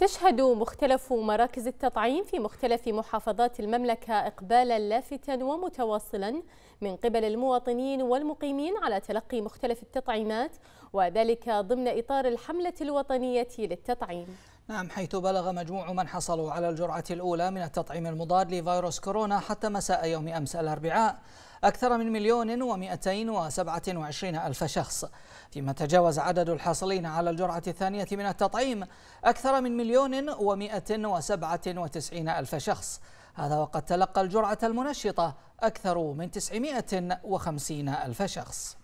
تشهد مختلف مراكز التطعيم في مختلف محافظات المملكة إقبالا لافتا ومتواصلا من قبل المواطنين والمقيمين على تلقي مختلف التطعيمات وذلك ضمن إطار الحملة الوطنية للتطعيم نعم حيث بلغ مجموع من حصلوا على الجرعة الأولى من التطعيم المضاد لفيروس كورونا حتى مساء يوم أمس الأربعاء أكثر من مليون ومئتين وسبعة وعشرين ألف شخص فيما تجاوز عدد الحاصلين على الجرعة الثانية من التطعيم أكثر من مليون ومئة وسبعة وتسعين ألف شخص هذا وقد تلقى الجرعة المنشطة أكثر من وخمسين ألف شخص